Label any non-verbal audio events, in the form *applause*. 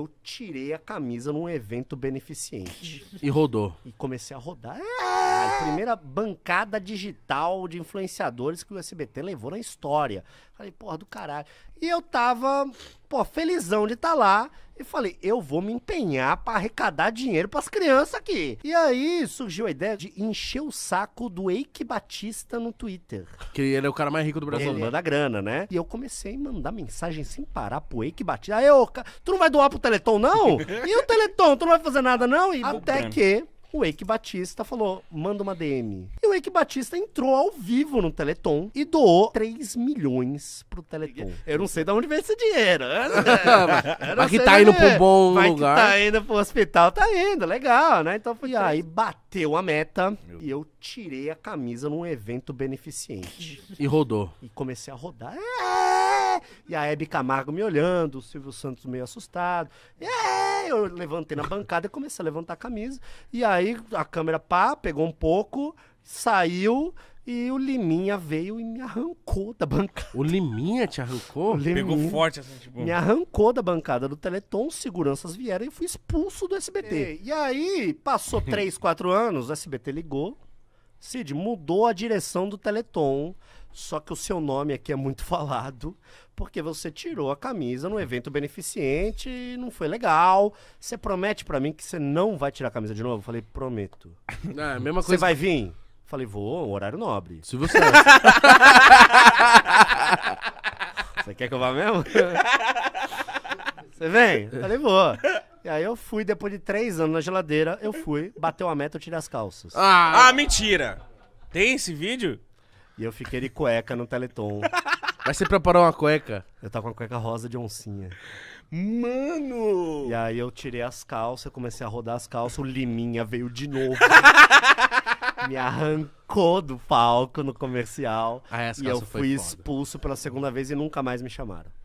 Eu tirei a camisa num evento beneficente. E rodou. E comecei a rodar. É a primeira bancada digital de influenciadores que o SBT levou na história. Falei, porra, do caralho. E eu tava, pô, felizão de estar tá lá. E falei, eu vou me empenhar para arrecadar dinheiro para as crianças aqui. E aí surgiu a ideia de encher o saco do Eike Batista no Twitter. Que ele é o cara mais rico do Brasil. Ele manda grana, né? E eu comecei a mandar mensagem sem parar pro Eike Batista. Aí, ô, tu não vai doar pro Teleton, não? *laughs* e o Teleton, tu não vai fazer nada, não? E até que o Eike Batista falou: manda uma DM. E o Eike Batista entrou ao vivo no Teleton e doou 3 milhões pro Teleton. Eu não sei de onde veio esse dinheiro. Mas né? *laughs* que tá indo pro bom Vai lugar. Que tá indo pro hospital, tá indo, legal, né? Então foi. E aí bateu a meta Meu. e eu tirei a camisa num evento beneficente. E rodou. E comecei a rodar. É! E a Hebe Camargo me olhando, o Silvio Santos meio assustado. É! Eu levantei na bancada e comecei a levantar a camisa. E aí a câmera, pá, pegou um pouco, saiu. E o Liminha veio e me arrancou da bancada. O Liminha te arrancou? Liminha Pegou forte assim, tipo. Me arrancou da bancada do Teleton, seguranças vieram e fui expulso do SBT. E, e aí, passou *laughs* três, quatro anos, o SBT ligou, Cid, mudou a direção do Teleton, só que o seu nome aqui é muito *laughs* falado, porque você tirou a camisa no evento beneficente e não foi legal. Você promete para mim que você não vai tirar a camisa de novo? Eu falei, prometo. É, mesma coisa. Você vai vir? Falei, vou, horário nobre. Se você. *laughs* você quer que eu vá mesmo? *laughs* você vem? Falei, vou. E aí eu fui, depois de três anos na geladeira, eu fui, bateu a meta, eu tirei as calças. Ah, ah mentira! Tem esse vídeo? E eu fiquei de cueca no Teleton. *laughs* Mas você preparou uma cueca? Eu tava com uma cueca rosa de oncinha. Mano! E aí eu tirei as calças, comecei a rodar as calças, o Liminha veio de novo. *laughs* me arrancou do palco no comercial. Ah, e eu fui expulso pela segunda vez e nunca mais me chamaram.